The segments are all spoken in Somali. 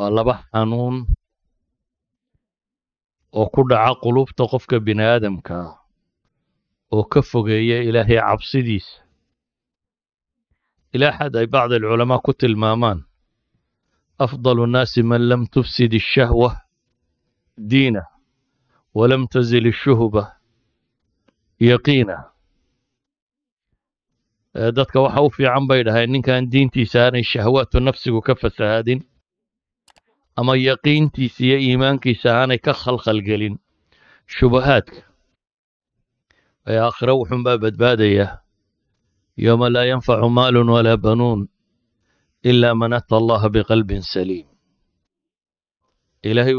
waa laba xanuun oo ku dhaca qulubta qofka bini aadamka ah oo ka fogeeya ilaahay cabsidiisa إلى حد أي بعض العلماء كتل مامان أفضل الناس من لم تفسد الشهوة دينه ولم تزل الشهبة يقينه dadka waxa u fiican bay dhahay ninkan diintiisa aanay shahwaatu nafsigu ka fasahaadin أما يقين تيسي إيمان كيسان كخلق القلين شبهاتك يا آخر روح بابد بادية يوم لا ينفع مال ولا بنون إلا من أتى الله بقلب سليم إلهي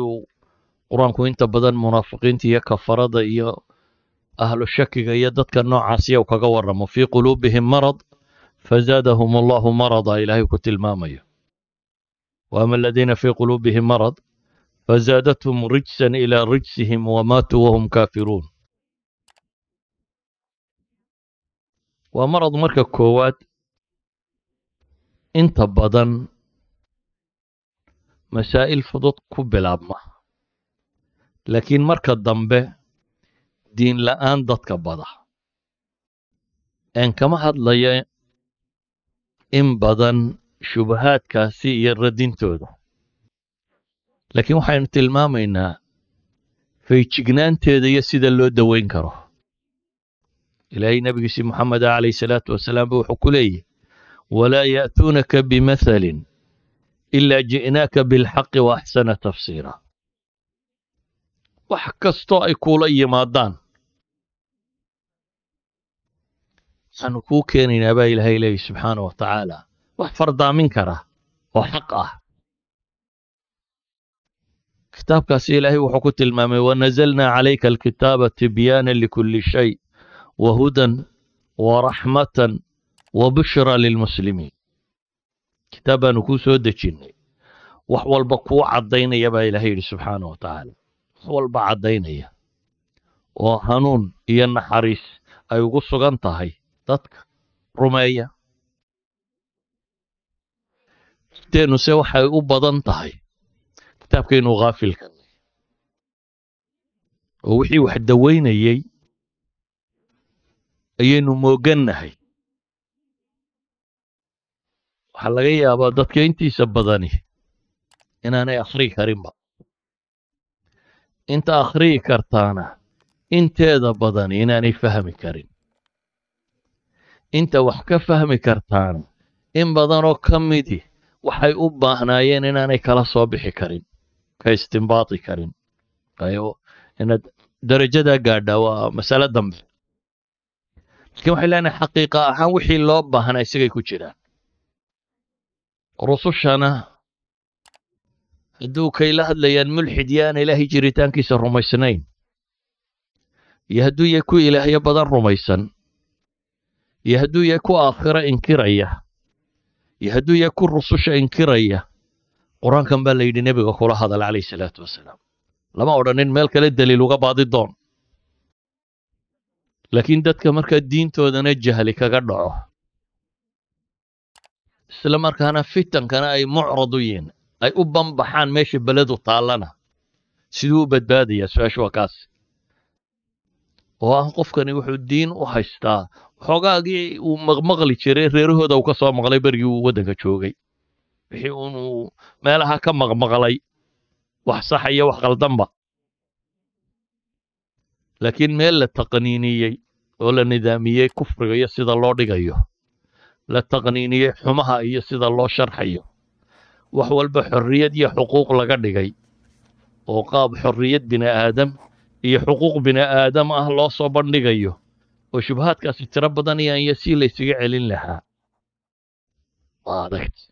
قرآن كنت بدن منافقين تي كفرد يا أهل الشك يدتك النوع عاسية وكغور في قلوبهم مرض فزادهم الله مرضا إلهي كتل ماميه وأما الذين في قلوبهم مرض فزادتهم رجسا إلى رجسهم وماتوا وهم كافرون ومرض مركا كواد inta badan masaa'il fudud ku bilaabma laakiin marka dambe diin la'aan dadka bada een kama hadlaya in badan shubahaadkaasi iyo radintooda laakiin waxaynu tilmaamaynaa faygignaanteeda iyo sida loo daweyn karo ilaahay nebigiisii moxameda calayh salaatu wasalaam ba wuxuu ku leeyahy walaa ya'tuunaka bimathalin ilaa ji'naaka bilxaqi wa axsana tafsiira wax kastoo ay kuula yimaadaan waxaanu kuu keenaynaa baa ilaahay leeyahy subxaana wa tacaala wax fardaamin kara oo xaq ah kitaabkaasi ilaahay wuxuu ku tilmaamay wanazalnaa calayka alkitaaba tibyaanan likulli shay wa hudan wa raxmatan wa bushra lilmuslimiin kitaab baanu kuu soo dejinnay wax walba kuu caddaynaya baa ilaahay yidhi subxaana wa tacaala wax walba caddaynaya oo hanuun iyo naxariis ay ugu sugan tahay dadka rumeeya nafteennu se waxay u badan tahay kitaabkaynu haafilka oo wixii wax dawaynayey ayaynu moogannahay waxaa laga yaabaa dadka intiisa badani inaanay akhriyi karinba inta akhrii kartaana inteeda badan inaanay fahmi karin inta wax ka fahmi kartaana in badanoo ka midi waxay u baahnaayeen inaanay kala soo bixi karin ka istimbaati karin inaad darajadaa gaadhaa waa masalo dambe lakin waxay leenahay xaqiiqa ahaan wixii loo baahnaa isagay ku jiraan rusushana hadduu kayla hadlayaan mulxid yo aan ilaahay jiritaankiisa rumaysnayn iyo hadduu yahay ku ilaahyo badan rumaysan iyo hadduu yahay ku aakhiro inkiraya iyo hadduu yahay ku rususha inkiraya qur-aankan baa layidhi nebiga kula hadala calayhi salaatu wasalaam lama odhanin meel kale daliil uga baadi doon laakiin dadka markaa diintoodana jahli kaga dhaco isla markaana fitankana ay mucrad u yihiin ay u banbaxaan meesha beledu taallana siduu u badbaadayaa su-aashu waa kaas oo ah qofkani wuxuu diin u haystaa xoogaagii uu maqmaqli jiray reerahooda uu ka soo maqlay bergii uu waddanka joogay wixii uunuu meelaha ka maqmaqlay wax saxa ah iyo wax qaldanba laakiin meel la taqniiniyey oo la nidaamiyey kufriga iyo sida loo dhigayo la taqniiniyey xumaha iyo sida loo sharxayo wax walba xorriyad iyo xuquuq laga dhigay oo qaab xorriyad bini aadam iyo xuquuq bini'aadam ah loo soo bandhigayo oo shubahaadkaasi tiro badan iyo anya sii laysaga celin lahaa waa adagta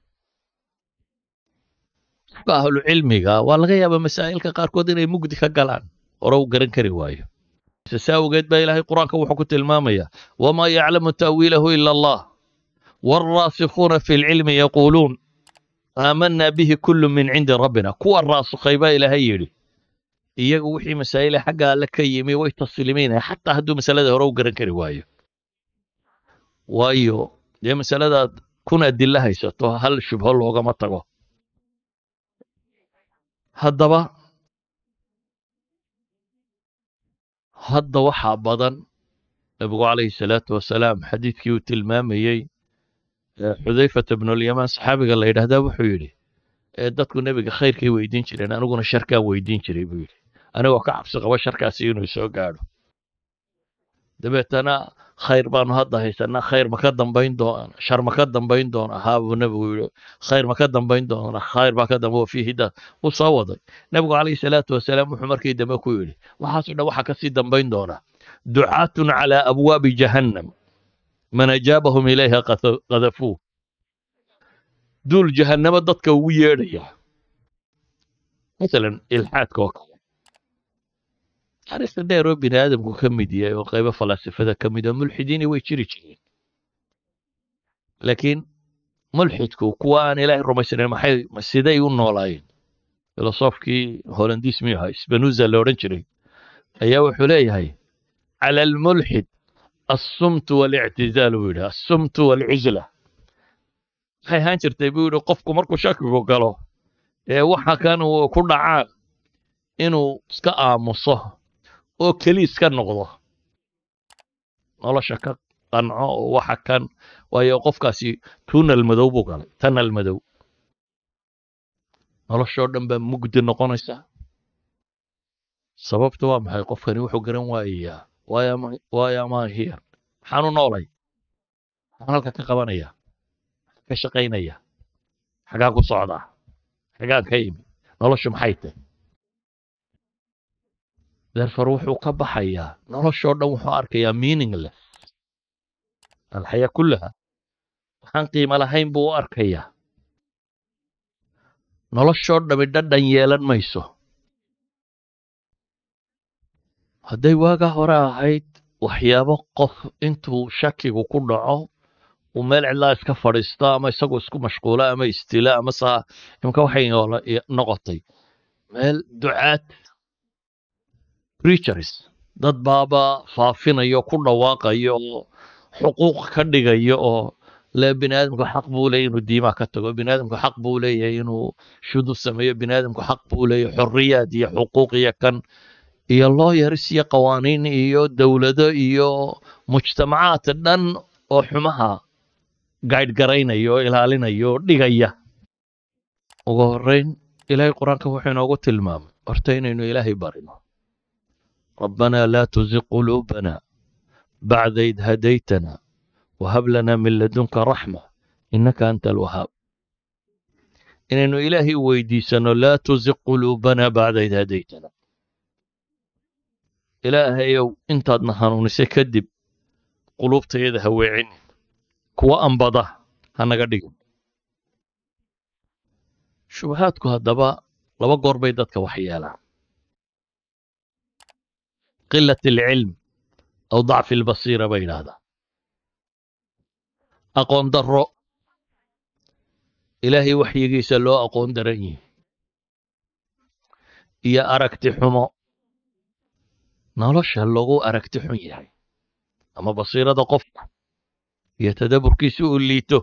dadka ahlucilmiga waa laga yaabaa masaa'ilka qaarkood inay mugdi ka galaan hore u garan kari waayo saas awgeed baa ilaahay qur-aanka wuxuu ku tilmaamayaa wamaa yaclamu ta'wiilahu ila allah waalraasikuuna fi lcilmi yaquuluun aamanaa bihi kullu min cindi rabbina kuwa raasukhay baa ilaahay yidhi iyagu wixii masaa'ila xagga alle ka yimi way tasliiminaya xataa hadduu masaladii hore u garan kari waayo waayo dee masaladaad kun adilla haysato hal shubho loogama tago haddaba hadda waxaa badan nebigu calayhi salaatu wasalaam xadiidkii uu tilmaamayey xudayfata bnulyamaan saxaabiga la yidhaahdaa wuxuu yidhi dadku nebiga khayrkay weydiin jireen aniguna sharkaan weydiin jiray buu yidhi anigoo ka cabsi qaba sharkaasi inuu soo gaadho dabeetana khayr baanu hadda haysanaa khayr maka dambayn doona shar maka dambayn doona haabuu nebigu yidhi khayr maka dambayn doona khayr baa ka damba fiihi da wuu soo waday nebigu calayhi salaatu wasalaam wuxuu markii dambe ku yidhi waxaasu dhan waxaa kasii dambayn doonaa ducaatun calaa abwaabi jahannam man ajaabahum ilayha qadafuu duul jahannamo dadka ugu yeedhaya masalan ilxaadka oo kale naxariista dheeroo bini aadamku ka mid yahay oo qaybo falaasifada ka mid oo ah, mulxidiini way jiri jireen laakiin mulxidku kuwa aan ilaahay rumaysnayn maxay siday u noolaayeen filosofkii holandiis miyuu spanuza la odhan jiray ayaa wuxuu leeyahay cala almulxid assumtu walictizaal buu yidhi assumtu walcizla waxay ahaan jirtay buu yidhi qofku markuu shakigu galo ee waxa kan uu ku dhacaa inuu iska aamuso oo keli iska noqdo nolosha ka qanco oo waxa kan waayo qofkaasi tuunal madow buu galay tanal madow noloshoo dhan baa mugdi noqonaysaa sababta waa maxay qofkani wuxuu garan waayayaa waayo amaan maxaanu noolay maxaan halka ka qabanaya maxaan ka shaqaynaya xagaa ku socdaa xagaa ka yimi noloshu maxay tahay therefore wuxuu ka baxayaa noloshoo dhan wuxuu arkayaa meaningless alxayaa kullaha waxaan qiimo lahayn buu u arkayaa noloshoo dhami dhadhan yeelan mayso hadday waagaa hore ahayd waxyaabo qof intuu shakigu ku dhaco uu meel cidlaa iska fadhiisto ama isagoo isku mashquulo ama istila ama saa imka waxay noqotay meel ducaad preachers dad baaba faafinayo ku dhawaaqayo oo xuquuq ka dhigayo oo le biniaadamku xaq buu leeyahy inuu diimaha ka tago biniaadamku xaq buu leeyahay inuu shudu sameeyo biniaadamku xaq buu leeyahay xorriyaad iyo xuquuq iyo kan iyo looyaris iyo qawaaniin iyo dowlado iyo mujtamacaad dhan oo xumaha gaidh garaynaya oo dhigaya ugu horreyn ilaahay qur-aanka wuxuu inoogu tilmaamay horta inaynu ilaahay barino ربنا لا تزغ قلوبنا بعد إذ هديتنا وهب لنا من لدنك رحمة إنك أنت الوهاب إن إنه إلهي سنة لا تزغ قلوبنا بعد إذ هديتنا إلهي يو أنت أدنهان ونسكدب قلوب تيد هويعين كوا أنبضة هنا يقول شبهاتك هذا بقى لو قربي ذاتك وحيالا قلة العلم أو ضعف البصيرة بين هذا أقوم در إلهي وحي الله أقوم درني يا أركت حمو نالوش هاللغو أركت حمي أما بصيرة دقفك يتدبر كيسو الليتو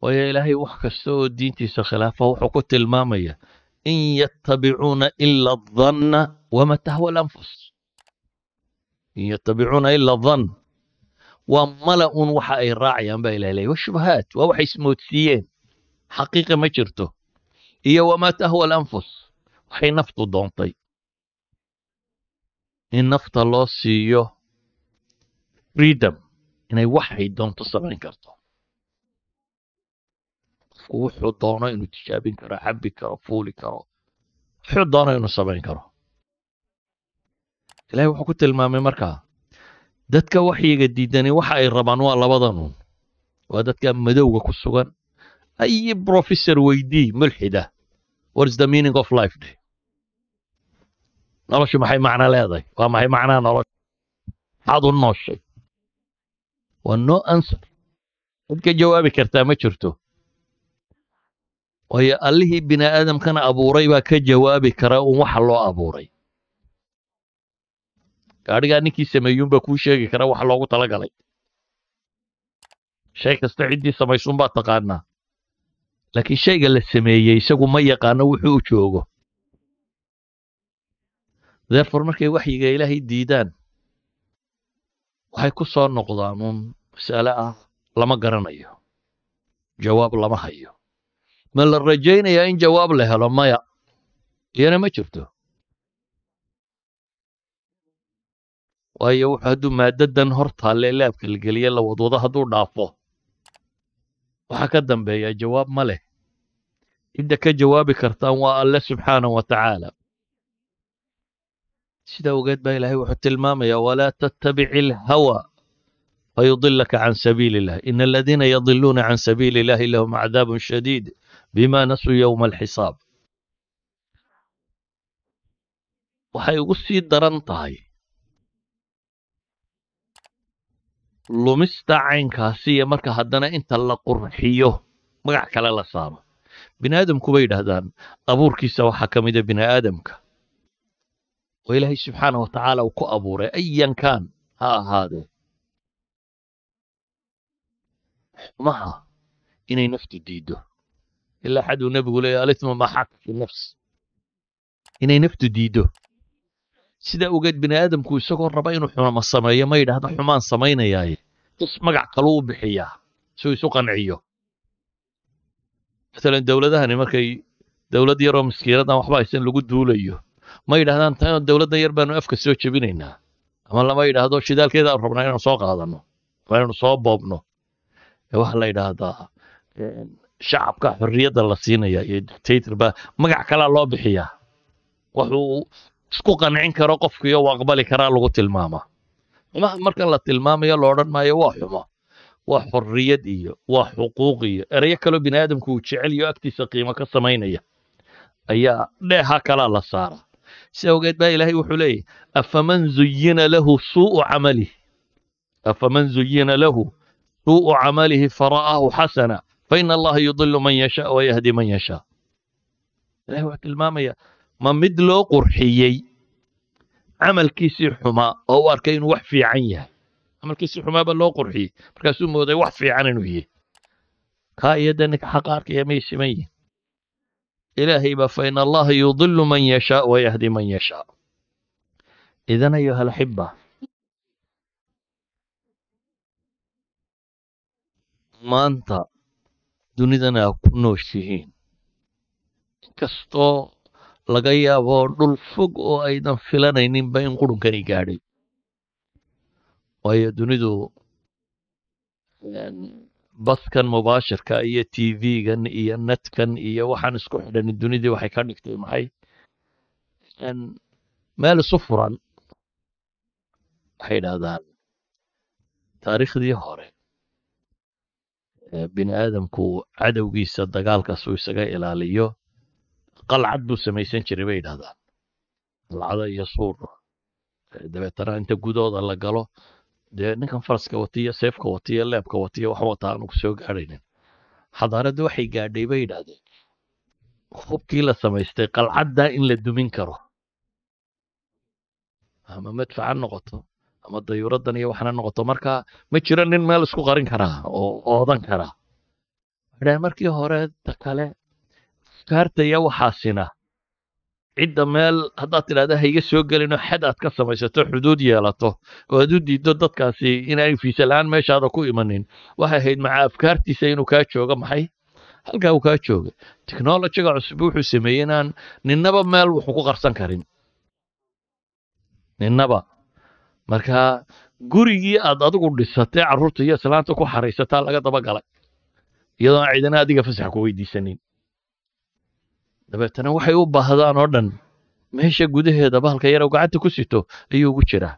ويا إلهي وحكستو دينتي سخلافة وحكو تلمامية إن يتبعون إلا الظن وما تهوى الأنفس إن يتبعون إلا الظن وملأ وحا أي راعيا بين إليه والشبهات ووحي سموتسيين حقيقة ما شرته هي وما تهوى الأنفس وحي نفط دونتي طيب. إن نفط الله سيو فريدم أي يوحي دونتو سبعين كرته qofku wuxuu doono inuu tijaabin karo cabi karo fuuli karo wuxuu doono inuu samayn karo ilahi wuxuu ku tilmaamay markaa dadka waxyiga diidani waxa ay rabaan waa labada waa dadka madowga ku sugan ayi brofessor weydii mulxida what's the meaning of life day noloshu maxay macno leedahay waa maxay macnaa noloshu maxaad u nooshay waa no answer cid jawaabi kartaa ma jirto waayo allihii bini aadamkana abuuray baa ka jawaabi karaa un waxa loo abuuray gaadhigaa ninkii sameeyuunbaa kuu sheegi kara waxa loogu tala galay shay kasta ciddii samaysuunbaa taqaanaa laakiin shayga la sameeyey isagu ma yaqaano wuxuu u joogo deefor markay waxyiga ilaahay diidaan waxay ku soo noqdaan uun mas'ale ah lama garanayo jawaab lama hayo من الرجين يا ان جواب له لما ما يا انا ما شفته واي واحد ما ددن هرتا الليله في القليه لو وضوضه هدو ضافه وحكى يا جواب ما له انت كجواب كرتان والله سبحانه وتعالى سيدا وقيت بها الهي وحت يا ولا تتبع الهوى فيضلك عن سبيل الله ان الذين يضلون عن سبيل الله لهم عذاب شديد bimaa nasuu yowma alxisaab waxay ugu sii daran tahay lumista caynkaasi iyo marka haddana inta la qurxiyo magac kale la saaro bini aadamku bay yidhaahdaan abuurkiisa waxaa ka mida bini aadamka oo ilaahay subxaanah wa tacaala uu ku abuuray ayankaan ha ahaadee xumaha inay naftu diiddo ilaa xad uu nebigu leeya alitma maxaki nafs inay naftu diiddo sidaa ogeed bini aadamku isagoo raba inuu xumaama sameeyo ma yidhaahda xumaan samaynayaaye is magac kaluu u bixiyaa suu isu qanciyo maalan dowladahani markay dowlad yaroo maskiinadan waxba haysan lagu duulayo ma yidhahdaan tanoo dowladdan yar baanu afka soo jebinaynaa ama lama yidhaahdo shidaalkeedaanu rabnaa inaanu soo qaadanno ama inaanu soo boobno ee waxaa la yidhaahdaa shacabka xorriyadda la siinaya iyo dictator baa magac kalaa loo bixiyaa wuxuu isku qancin karo qofkiiyo uu aqbali karaa lagu tilmaamaa xumaha marka la tilmaamayo la odhan maayo waa xumo waa xorriyad iyo waa xuquuq iyo erayo kaloo bini aadamku uu jecel iyo agtiisa qiimo ka samaynaya ayaa dheeha kalaa la saaraa si awgeed baa ilaahay wuxuu leeyahy afaman zuyina lahu suu'u camalihi afaman zuyina lahu suu'u camalihi fara'ahu xasana فإن الله يضل من يشاء ويهدي من يشاء الله وحك ما مدلو قرحيي عمل كيسي حما أو أركين وحفي عنيا عمل كيسي حما بل قرحي بركاسو مودي وحفي عن نوية كا يدنك حقارك يا ميسي مي إلهي فإن الله يضل من يشاء ويهدي من يشاء إذن أيها الأحبة ما أنت dunidana a ku nooshihiin inkastoo laga yaabo dhul fog oo aydan filanayninba in qurunkani gaadhay waayo dunidu baskan mubaashirka iyo gan iyo netkan iyo waxaan isku xidhan dunidii waxay ka dhigtay maxay meel isu furan waxay dhaahdaan taariikhdii hore bini aadamku cadowgiisa dagaalkaas uu isaga ilaaliyo qalcad buu samaysan jiray bay yidhahdaan qalcado iyo suur dabeetana inta gudooda la galo dee ninkan faraska watiyo seefka watiyo leebka watiyo wax wataa aanu soo gaadhaynin xadaaradda waxay gaadhay bay yidhahdeen hubkii la samaystay qalcaddaa in la dumin karo ama madfac noqoto ama dayuuradan iyo waxna noqoto marka ma jiro nin meel isku qarin karaa oo oodan karaa waxadhaheen markii hore ta kale afkaarta waxaasina cidda meel haddaad tidhahda ha soo gelinoo xad aad ka samaysato xuduud yeelato oo aad u diiddo dadkaasi inaanay fiisa la-aan meeshaada ku imanin waxay ahayd maca afkaartiisa inuu kaa joogo maxay halkaa uu kaa jooga technologiga cusub wuxuu sameeyey inaan ninnaba meel wuxuu ku qarsan karin ninnaba marka gurigii aad adigu dhisatee carruurta iyo islaanta ku xaraysataa laga daba galay ciidana adiga fasax ku weydiisanin dabeetana waxay u baahdaan oo dhan meesha gudaheeda bahalka yarow gacanta ku sito ayuu ugu jiraa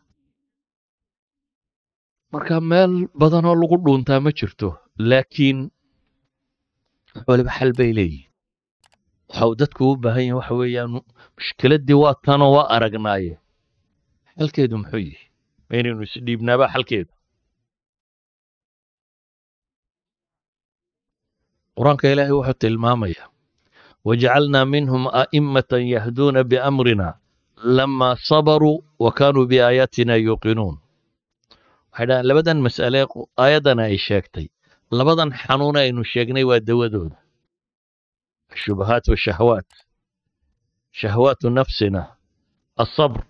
marka meel badan oo lagu dhuuntaa ma jirto laakiin waliba xal bay leeyihin waxa uu dadku u baahan yahay waxa weeyaan mushkiladdii waa tanoo waa aragnaaye xalkeedu muxuu yihi inaynu isdhiibnaaba xalkeeda qur-aanka ilaahay wuxuu tilmaamayaa wajacalnaa minhum a'immatan yahduuna biamrina lama sabaruu wa kaanuu biaayaatina yuuqinuun waxay dhahaan labadan mas'ale aayaddana ay sheegtay labadan xanuun aynu sheegnay waa dawadooda الشبهات والشهوات شهوات نفسنا الصبر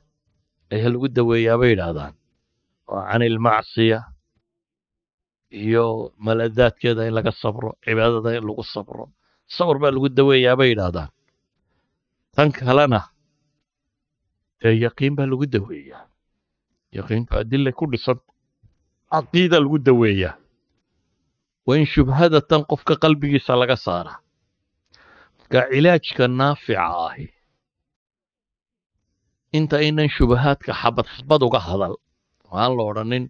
أهل قد ويابي الأذان عن المعصية يو ملذات كذا إلا الصبر عبادة إلا الصبر الصبر بقى لقد دوي يا بيد هذا تنك هلانا يقين بقى لقد دوي يقين فأدلة كل صبر عقيدة لقد دوي وإن شبهات تنقف كقلبي سلق سارة كعلاج كنافع آهي انت ان شبهاتك حبت حبت وقهضل aan la odhanin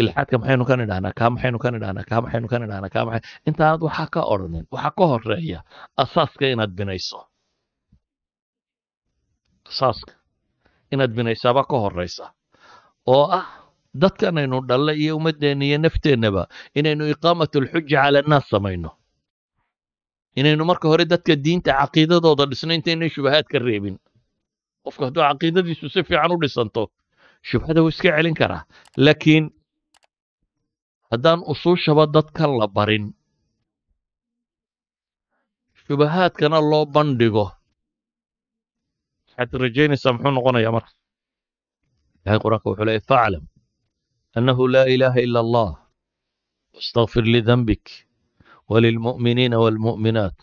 ilxaadka maxaynu ka nidhahnaa kaa maxaynu ka nidhahnaa kaa maxaynu ka nidhahnaa kaa maxay intaanad waxaa ka odhanin waxaa ka horeeya asaaska inaad binayso asaaska inaad binaysaabaa ka horeysa oo ah dadkanaynu dhalle iyo ummadeenna iyo nafteennaba inaynu iqaamat alxuja cala annaas samayno inaynu marka hore dadka diinta caqiidadooda dhisno intaynay shubahaad ka reebin qofku hadduu caqiidadiisu si fiican u dhisanto شوف هذا وش كي كره لكن هذان أصول شبادات كلا بارين شبهات كان الله بندقه حتى رجيني سامحون غنى يا مرح هاي يعني قرانك وحلاي فاعلم أنه لا إله إلا الله استغفر لذنبك وللمؤمنين والمؤمنات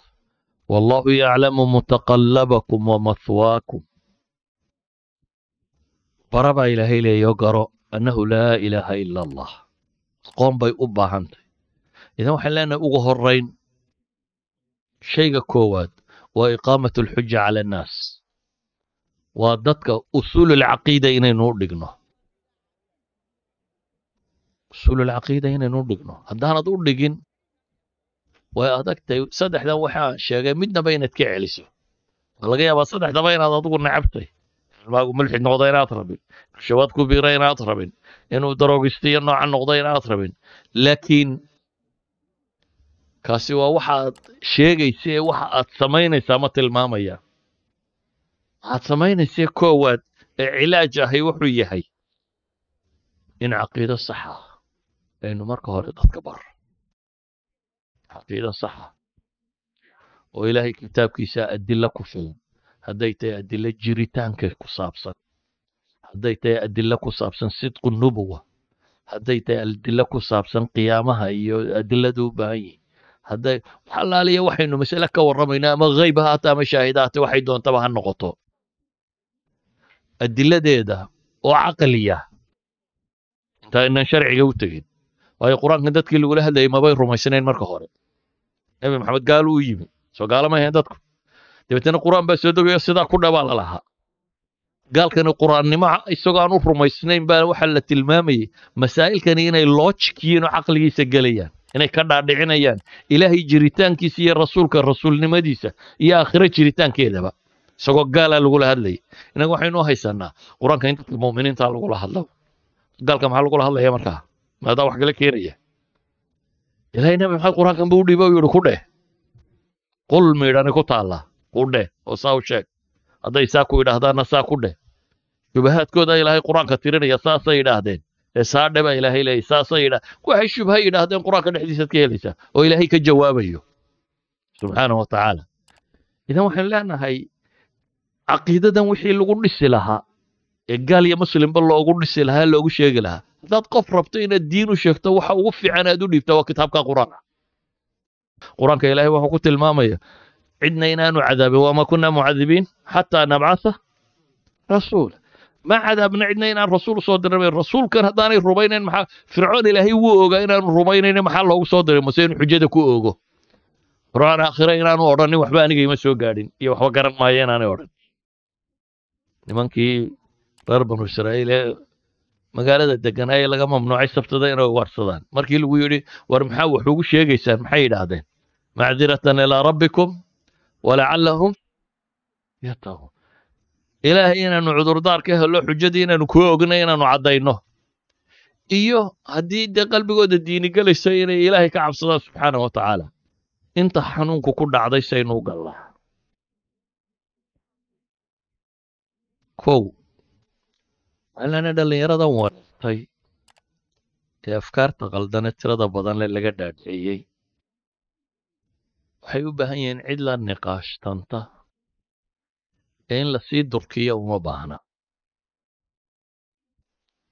والله يعلم متقلبكم ومثواكم bara baa ilaahay leeyo garo annahu laa ilaaha ila allah aqoon bay u baahan tahay idan waxaan leenahay ugu horayn shayga koowaad waa iqaamat alxuja cala annaas waa dadka usuululcaqiida inaynu u dhigno usuululcaqiida inaynu u dhigno haddaanad u dhigin way adagtay saddexdan waxaan sheegay midnaba inaad ka celiso laga yaabaa saddexdaba inaad adugu nacabtay ما هو ملح نقضينا أطربين شواد كبيرين أطربين إنه دروغ استي نوع نقضينا أطربين لكن كاسي هو واحد شيء جاي سي واحد سمين سامات المامية عاد سمين سي كواد علاجه هي وحوي هي إن عقيدة صحة إنه مركه هاري كبر عقيدة صحة وإلهي كتاب كيساء أدلك وشيء hadday tahay adilo jiritaanka ku saabsan hadday tahay adilo ku saabsan sidqu nubuwa hadday tahay adilo ku saabsan qiyaamaha iyo adiladu u baahan yihin hadday waxalaaliya waxaynu masale ka warramayna ama hayb ama shaahida waxay doontaba ha noqoto adiladeeda oo caqliya intaa inaan sharciga u tegin waayo qur-aankan dadkii lagula hadlayay mabay rumaysnayn marka hore nebi maxamed gaal uu yimi soo gaalama ahayn dadku dabeetana qur'aan baa soo degaya sidaa ku dhabaa lahaa gaalkani qur'aannimoa ah, isagoo aan u rumaysnayn baa waxaa la tilmaamayey masaa'ilkani inay loojkiyiin oo caqligiisa gelayaan inay ka dhaadhicinayaan ilaahay jiritaankiisa iyo rasuulka rasuulnimadiisa iyo aakhiro jiritaankeedaba isagoo gaalaa ah lagula hadlayay innaga waxaynu haysannaa qur-aanka in dadka mu'miniintaa ah lagula hadlo gaalka maxaa lagula hadlaya markaa maadaa wax kala keenaya ilaahay nabi maxamed qur-aankan buu u dhiiba ku dheh qul miidhani ku taallaa ku oo saa u sheeg hadday saa ku yidhaahdaanna saa ku dheh shubahaadkoodaa ilaahay qur-aanka tirinaya saasay yidhaahdeen ee saa dhebaa ilaahay leeyay saasay yidha waxay shubha yidhaahdeen qur-aanka dhexdiisaad ka helaysaa oo ilaahay ka jawaabayo subxaana wa tacaala idan waxaan leenahay caqiidadan wixii lagu dhisi lahaa ee gaal iyo muslimba loogu dhisi lahaa loogu sheegi lahaa haddaad qof rabto inaad diin u sheegto waxa ugu fiican aad u dhiibta waa kitaabka qur-aan qur-aanka ilaahay wuxuu ku tilmaamaya عدنا إلى عذابه وما كنا معذبين حتى نبعث رسول ما عدا ابن عدنا إلى الرسول صدر من الرسول كان هداني الرومين مح فرعون إلى هو أوجا إلى الرومين محله صدر مسين حجدك أوجا رانا آخر إلى أن أورني وحباني كي مسوا قارين يوحوا إيوه، قرن ما ين أنا أورن لمن كي ضرب من إسرائيل مقالة الدقناء لقى ممنوع السبت ذا إنه ورصدان مركي الويوري ورمحا وحوش يجي سر هذا معذرة إلى ربكم walacallahum yataquun ilaahay inaanu cudurdaar ka helo xujadii inaanu kuwa ognay inaanu caddayno iyo haddii dee qalbigooda diinigelayso inay ilaahay ka cabsadaan subxaanah wa tacaala inta xanuunku ku dhacday saynu u gallaa kow alana dhallinyaradan wareertay ee afkaarta qaldane tirada badan le laga dhaadhiciyey waxay u baahan yihiin cid la niqaashtanta ee in lasii durkiya uma baahna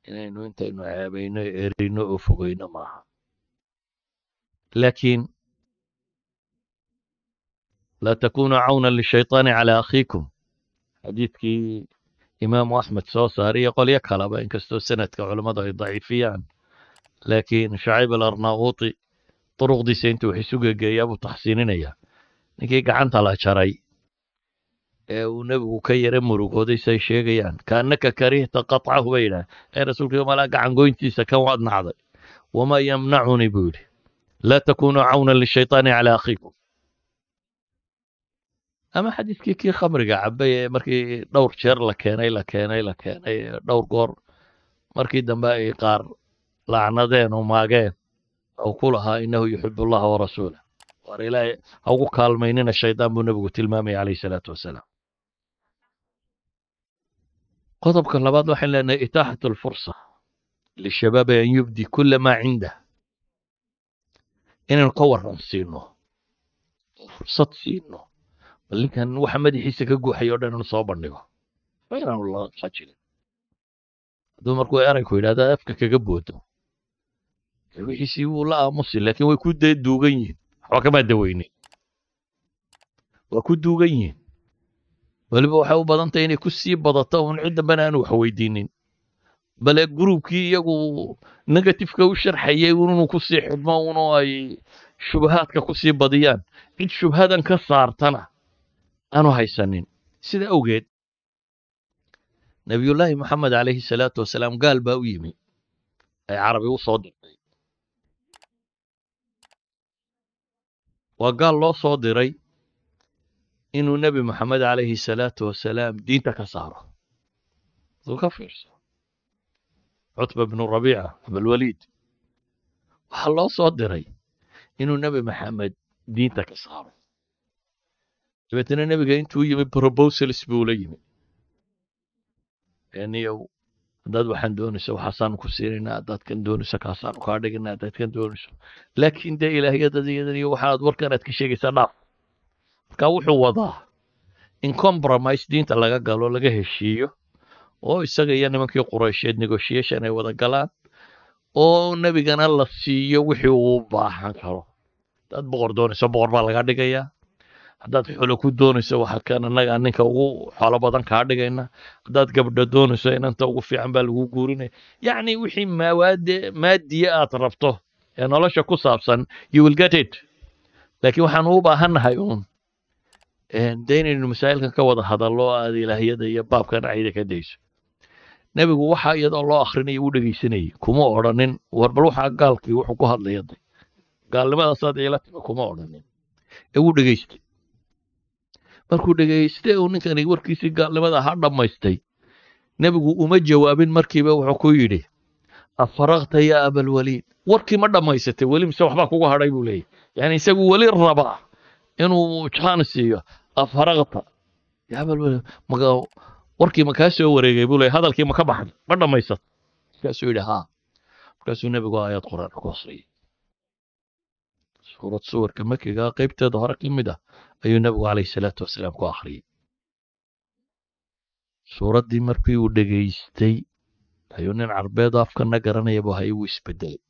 inaynu intaynu ceebayno erino oo fogayno maaha laakiin laa takunuu cawna lishayطaani calaa akhiikum xadiidkii imaamu axmed soo saariyo qolyo kalaba inkastoo sanadka culammadu ay daciifiyaan laakiin shacayb alarnaaquuti duruqdiisa intuu xisu buu taxsiininayaa ninkii gacanta la jaray ee uu nebigu ka yara murugooday say sheegayaan kaannaka karihta qaطcahu bay yidhaah ee rasuulka malaa gacan kan waad nacday wamaa yamnacunii buu yidhi laa takunuu cawnan lishayطaani calaa akhiikum ama xadiiskii kii khamriga cabay ee markii dhowr jeer la keenay la keenay la keenay dhowr goor markii dambe ay qaar lacnadeen oo أو كلها إنه يحب الله ورسوله ورلا أو قال مينين الشيطان من نبوة المامي عليه الصلاة والسلام قطب كان لبعض الحين لأن إتاحة الفرصة للشباب أن يبدي كل ما عنده إن نقور نصينه فرصة سينه بل كان محمد يحس كجو حيودا نصاب النجوا فين الله شاكرين دوم أركو أركو إلى هذا أفكك جبوته wixiisii wuu la aamusi laakiin way ku duugan yihiin waxba kama daweynin waa ku duugan yihiin weliba waxay u badan tahay inay ku sii badato un cid dambena aanu wax weydiinin bale gruubkii iyagu negatifka u sharxayay inuu ku sii xidhmo ay shubahaadka kusii badiyaan cid shubhadan ka saartana aanu haysanin sida awgeed nebiyullaahi moxamed calayhi salaatu wasalaam gaal baa u yimi ay carabi u dirtay waa gaal loo soo diray inuu nebi maxamed calayhi salaatu wasalaam diinta ka saaro ka fiirso cutba bnu rabiica abalwaliid waxaa loo soo diray inuu nebi maxamed diinta ka saaro dabeetna nebiga intuu yimi brobosals buu la yimi hadaad waxaan doonaysa waxaasaanu ku siinayna dadkan doonaysa kaasaanu kaa dhiganaa dadkan doonayso laakiin dee ilaahiyadad iyadan iyo waxaad warkan aad ka sheegaysaa dhaaf marka wuxuu wadaa in compromise diinta laga galo laga heshiiyo oo isaga iyo nimankii quraysheed negotiation ay wada galaan oo nebigana la siiyo wixii uu baahan karo dad boqor doonayso boqor baa laga dhigayaa haddaad xulo ku doonayso waxakan anagaa ninka ugu xoolo badan kaa dhigayna haddaad gabdho doonayso inanta ugu fiican baa lagu guurinaya yacni wixii maawaade maadiye aad rabto ee nolosha ku saabsan you will get it laakiin waxaan u baahannahay uun dee inaynu masaa'ilkan ka wada hadallo aad ilaahiyada iyo baabkan cayda ka dayso nebigu waxa iyadoo loo akhrinayo u dhegaysanayay kuma odhanin war bal waxaa gaalkii wuxuu ku hadlaya gaalnimadaas aad iila kuma odhanin ee wuu dhegaystay markuu dhegeyey sidee uu ninkani warkiisii gaalnimada ha dhammaystay nebigu uma jawaabin markiiba wuxuu ku yidhi afaraqta yaa abalwaliid warkii ma dhammaysatay weli mise waxbaa kugu hadhay buu leeyahy yani isagu weli rabaa inuu jaan siiyo afaraqta yaa abalwaliid warkii ma kaa soo wareegay buu leeyahy hadalkii ma ka baxay ma dhammaysat markaasuu yidhi haa markaasuu nebigu aayad quraan ku akriyay suurad suwarka makiga qaybteeda hore ka mid ah ayuu nebigu calayhi salaatu wasalaam ku akhriyey suuraddii markii uu dhegaystay ayuu nin carbeedu afkana garanayabuu haye wuu isbedelay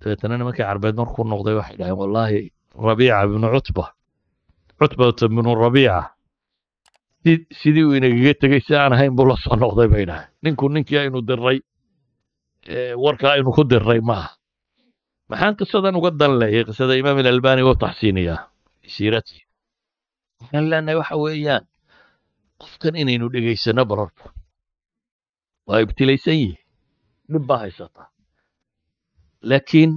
dabeetana nimankii carbeed markuu noqday waxay dhaheen wallaahi rabiica bnu cutba cutbata bnu rabiica sidii uu inagaga tegey si aan ahayn buu la soo noqday bay dhaheen ninku ninkii aynu diray warka aynu ku diray maaha maxaan qisadan uga dan leeyahay qisada imaam alalbani wou taxsiinayaa ah? siirati waxaan leenahay waxa weeyaan qofkan inaynu dhegaysano bal waa ibtilaysan yihi dhib baa haysataa laakiin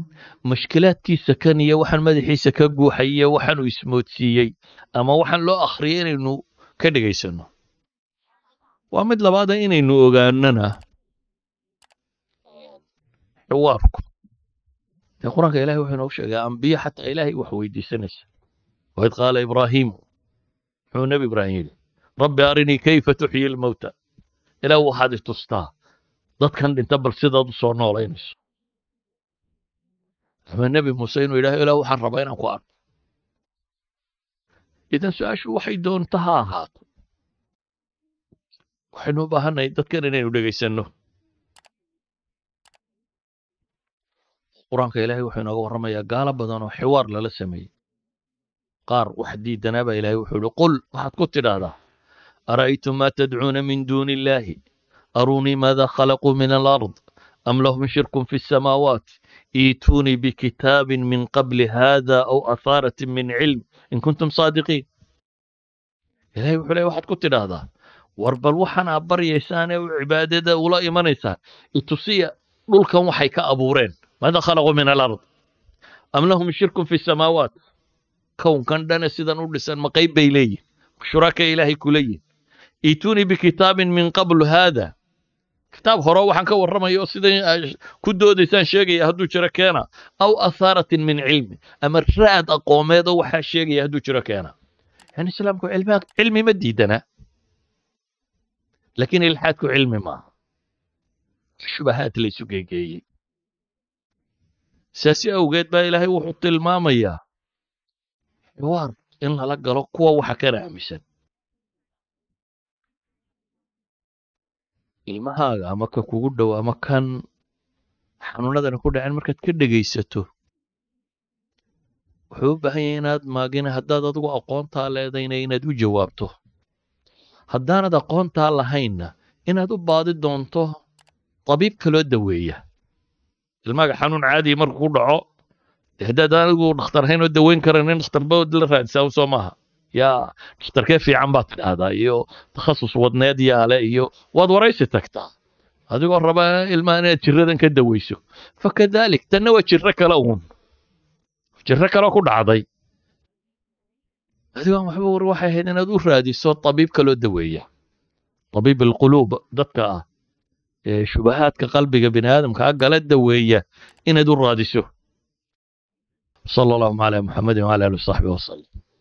mashkilaadkiisa kan iyo waxaan madaxiisa ka guuxay iyo waxaanu ismoodsiiyey ama waxaan loo akhriyay inaynu ka dhegaysano waa mid labaada inaynu ogaanana xiwaarku القرآن إلهي وحنا وش أنبياء حتى إلهي وحويد سنس وإذ قال إبراهيم هو نبي إبراهيم ربي أرني كيف تحيي الموتى إلى واحد تصتا ضد كان ينتبر سيدا صورنا ولينس أما النبي موسى إلهي إلى واحد ربينا قار إذا سؤال شو وحيد دون تها هات وحنو بها نيدت كان إلهي ولغي سنه qur-aanka ilaahay wuxuu inooga warramayaa gaalo badan oo xiwaar lala sameeyey qaar wax diidanaabaa ilaahay wuxuu ihi qul waxaad ku tidhaahdaa ara'aytum maa tadcuuna min duuni illaahi aruunii maada khalaquu min alard am lahum shirkun fi samaawaat iituunii bikitaabin min qabli haada aw athaaratin min cilm in kuntum saadiqiin ilaahay wuxuu leeyahy waxaad ku tidhaahdaa war bal waxaan aad baryaysaanee cibaadada ula imanaysaan itusiya dhulkan waxay ka abuureen ماذا خلقوا من الأرض أم لهم شرك في السماوات كون كان دانا سيدا نورسا مقيب إلي شراك إلهي كلي ايتوني بكتاب من قبل هذا كتاب هروح عنك ورمى يوصيدا كدو ديسان شيغي يهدو شركانا أو أثارة من علم أما أقوم أقوميضا وحا شيغي يهدو شركانا يعني سلامكو علمي مديدنا لكن الحاتكو علمي ما الشبهات اللي سوكي saasi awgeed baa ilaahay wuxuu tilmaamayaa xiwaar in lala galo kuwa waxa kana aaminsan ilmahaaga ama ka kugu dhow ama kan xanuunadan ku dhaceen markaad ka dhegaysato wuxuu u baahan yahay inaad maagina haddaad adigu aqoontaa leedayna inaad u jawaabto haddaanad aqoontaa lahaynna inaad u baadi doonto tabiibka loo daweeya المال حنون عادي مركو دعو هدا دانو نختار هينو دوين كرنين نختار بود لرهد ساو سوماها يا تختار كيف في بات هذا يو تخصص ودنيد يا لا ايو واد ورايس تكتا هذا يقول ربا المانية تردن كدويسو فكذلك تنو تشرك لهم تشرك لهم كود عضي هذا يقول محبور روحي هنا ندور رادي صوت طبيب كلو دوية طبيب القلوب دكا إيه، شبهات كقلبي قبل هذا مكاك قال الدوية إن دور رادسه صلى الله على محمد وعلى آله وصحبه وسلم